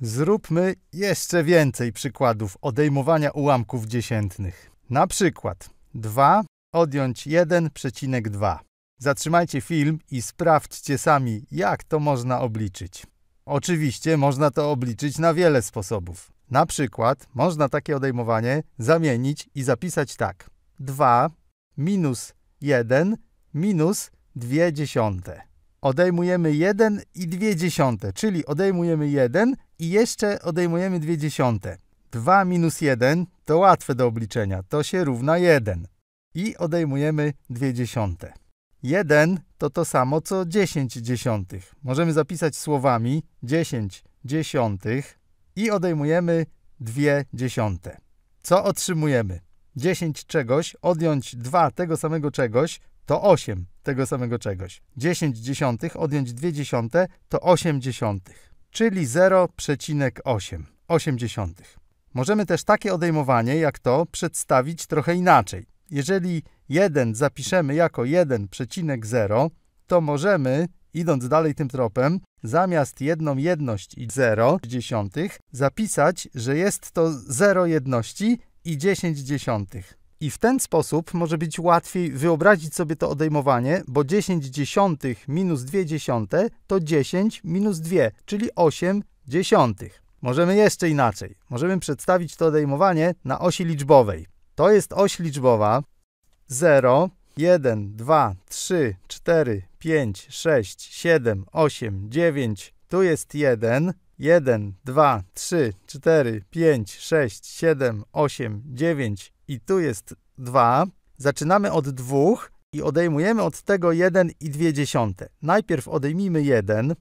Zróbmy jeszcze więcej przykładów odejmowania ułamków dziesiętnych. Na przykład 2 odjąć 1,2. Zatrzymajcie film i sprawdźcie sami, jak to można obliczyć. Oczywiście można to obliczyć na wiele sposobów. Na przykład można takie odejmowanie zamienić i zapisać tak. 2 minus 1 minus 2 dziesiąte. Odejmujemy 1 i 2 dziesiąte, czyli odejmujemy 1 i jeszcze odejmujemy 2 dziesiąte. 2 minus 1 to łatwe do obliczenia, to się równa 1. I odejmujemy 2 dziesiąte. 1 to to samo co 10 dziesiątych. Możemy zapisać słowami 10 dziesiątych i odejmujemy 2 dziesiąte. Co otrzymujemy? 10 czegoś odjąć 2 tego samego czegoś to 8 tego samego czegoś. 10 dziesiątych odjąć 2 dziesiąte to 8 dziesiątych czyli 0,8. Możemy też takie odejmowanie jak to przedstawić trochę inaczej. Jeżeli 1 zapiszemy jako 1,0, to możemy, idąc dalej tym tropem, zamiast jedną jedność i 0 zapisać, że jest to 0 jedności i 10 dziesiątych. I w ten sposób może być łatwiej wyobrazić sobie to odejmowanie, bo 10 dziesiątych minus 2 dziesiąte to 10 minus 2, czyli 8 dziesiątych. Możemy jeszcze inaczej. Możemy przedstawić to odejmowanie na osi liczbowej. To jest oś liczbowa 0, 1, 2, 3, 4, 5, 6, 7, 8, 9. Tu jest 1, 1, 2, 3, 4, 5, 6, 7, 8, 9 i tu jest 2. Zaczynamy od 2 i odejmujemy od tego 1 i 2 dziesiąte. Najpierw odejmijmy 1.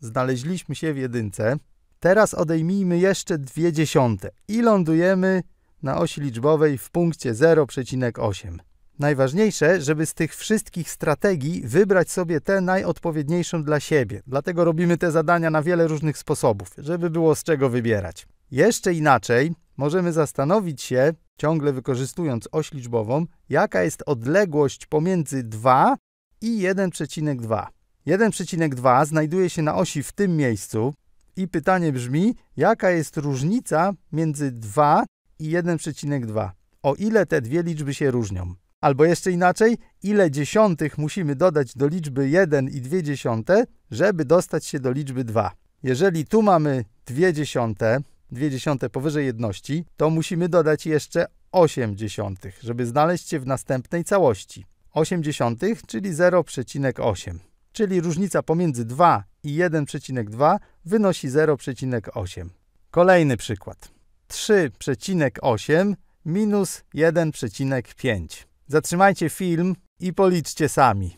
Znaleźliśmy się w jedynce. Teraz odejmijmy jeszcze 2 dziesiąte i lądujemy na osi liczbowej w punkcie 0,8. Najważniejsze, żeby z tych wszystkich strategii wybrać sobie tę najodpowiedniejszą dla siebie. Dlatego robimy te zadania na wiele różnych sposobów, żeby było z czego wybierać. Jeszcze inaczej możemy zastanowić się, ciągle wykorzystując oś liczbową, jaka jest odległość pomiędzy 2 i 1,2. 1,2 znajduje się na osi w tym miejscu i pytanie brzmi, jaka jest różnica między 2 i 1,2? O ile te dwie liczby się różnią? Albo jeszcze inaczej, ile dziesiątych musimy dodać do liczby 1 i 2 dziesiąte, żeby dostać się do liczby 2? Jeżeli tu mamy 2 dziesiąte, 0,2 powyżej jedności, to musimy dodać jeszcze 8 dziesiątych, żeby znaleźć się w następnej całości. 8 dziesiątych, czyli 0,8. Czyli różnica pomiędzy 2 i 1,2 wynosi 0,8. Kolejny przykład. 3,8 minus 1,5. Zatrzymajcie film i policzcie sami.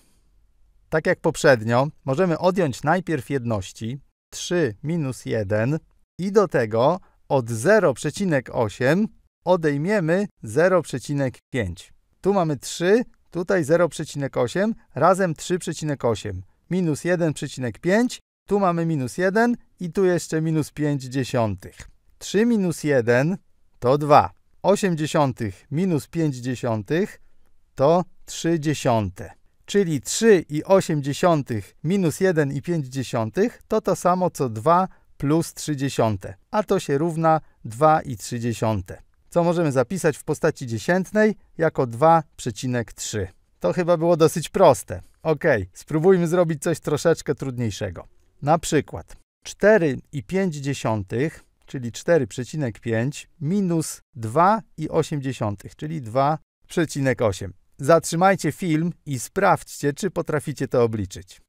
Tak jak poprzednio, możemy odjąć najpierw jedności 3 minus 1 i do tego od 0,8 odejmiemy 0,5. Tu mamy 3, tutaj 0,8, razem 3,8. Minus 1,5, tu mamy minus 1 i tu jeszcze minus 5 dziesiątych. 3 minus 1 to 2. 8 dziesiątych minus 5 dziesiątych to 3 dziesiąte. Czyli 3 i 8 dziesiątych minus 1 i 5 dziesiątych to to samo co 2 plus 30, a to się równa 2,3. Co możemy zapisać w postaci dziesiętnej jako 2,3. To chyba było dosyć proste. Ok, spróbujmy zrobić coś troszeczkę trudniejszego. Na przykład 4,5, czyli 4,5 minus 2,8, czyli 2,8. Zatrzymajcie film i sprawdźcie, czy potraficie to obliczyć.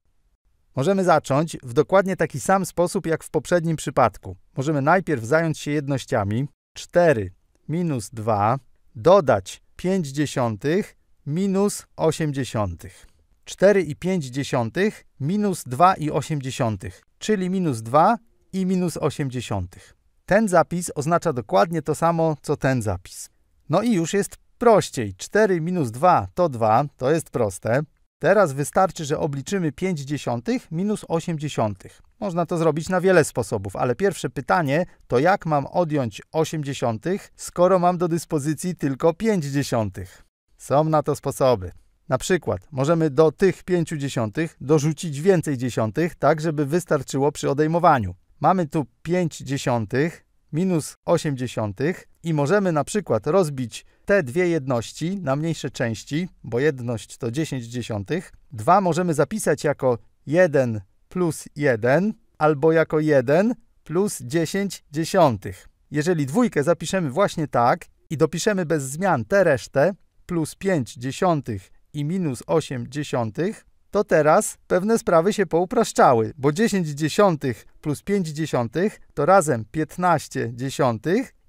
Możemy zacząć w dokładnie taki sam sposób jak w poprzednim przypadku. Możemy najpierw zająć się jednościami 4 minus 2 dodać 5 dziesiątych minus 8 dziesiątych. 4 i 5 dziesiątych minus 2 i 8 dziesiątych, czyli minus 2 i minus 8 dziesiątych. Ten zapis oznacza dokładnie to samo, co ten zapis. No i już jest prościej. 4 minus 2 to 2, to jest proste. Teraz wystarczy, że obliczymy 5 dziesiątych minus 8 dziesiątych. Można to zrobić na wiele sposobów, ale pierwsze pytanie to jak mam odjąć 8 dziesiątych, skoro mam do dyspozycji tylko 5 dziesiątych? Są na to sposoby. Na przykład możemy do tych 5 dziesiątych dorzucić więcej dziesiątych, tak żeby wystarczyło przy odejmowaniu. Mamy tu 5 dziesiątych minus 8 dziesiątych, i możemy na przykład rozbić te dwie jedności na mniejsze części, bo jedność to 10 dziesiątych. 2 możemy zapisać jako 1 plus 1 albo jako 1 plus 10 dziesiątych. Jeżeli dwójkę zapiszemy właśnie tak i dopiszemy bez zmian tę resztę, plus 5 dziesiątych i minus 8 dziesiątych, to teraz pewne sprawy się poupraszczały, bo 10 dziesiątych plus 5 dziesiątych to razem 15 dziesiątych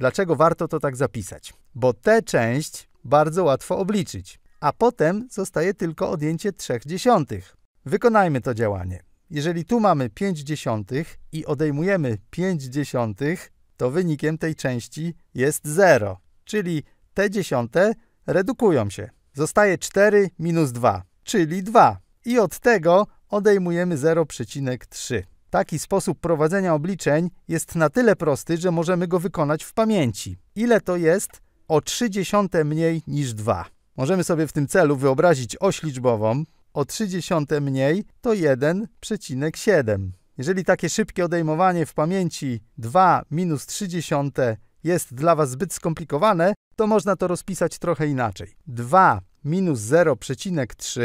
Dlaczego warto to tak zapisać? Bo tę część bardzo łatwo obliczyć, a potem zostaje tylko odjęcie 3 dziesiątych. Wykonajmy to działanie. Jeżeli tu mamy 5 dziesiątych i odejmujemy 5 dziesiątych, to wynikiem tej części jest 0, czyli te dziesiąte redukują się. Zostaje 4 minus 2, czyli 2. I od tego odejmujemy 0,3. Taki sposób prowadzenia obliczeń jest na tyle prosty, że możemy go wykonać w pamięci. Ile to jest? O 30 mniej niż 2. Możemy sobie w tym celu wyobrazić oś liczbową. O 30 mniej to 1,7. Jeżeli takie szybkie odejmowanie w pamięci 2 minus 30 jest dla Was zbyt skomplikowane, to można to rozpisać trochę inaczej. 2 minus 0,3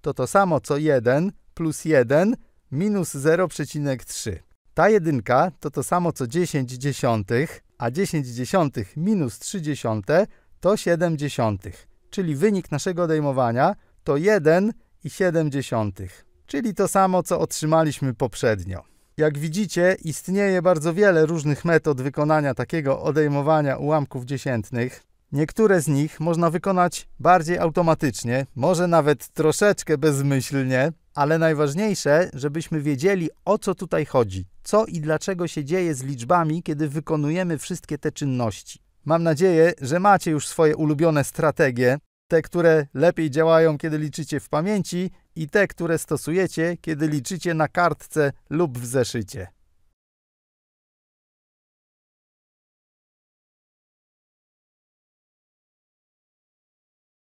to to samo co 1 plus 1 minus 0,3. Ta jedynka to to samo co 10 dziesiątych, a 10 dziesiątych minus 3 dziesiąte to 7 dziesiątych, czyli wynik naszego odejmowania to 1 i 7 dziesiątych, czyli to samo co otrzymaliśmy poprzednio. Jak widzicie, istnieje bardzo wiele różnych metod wykonania takiego odejmowania ułamków dziesiętnych. Niektóre z nich można wykonać bardziej automatycznie, może nawet troszeczkę bezmyślnie, ale najważniejsze, żebyśmy wiedzieli, o co tutaj chodzi, co i dlaczego się dzieje z liczbami, kiedy wykonujemy wszystkie te czynności. Mam nadzieję, że macie już swoje ulubione strategie, te, które lepiej działają, kiedy liczycie w pamięci i te, które stosujecie, kiedy liczycie na kartce lub w zeszycie.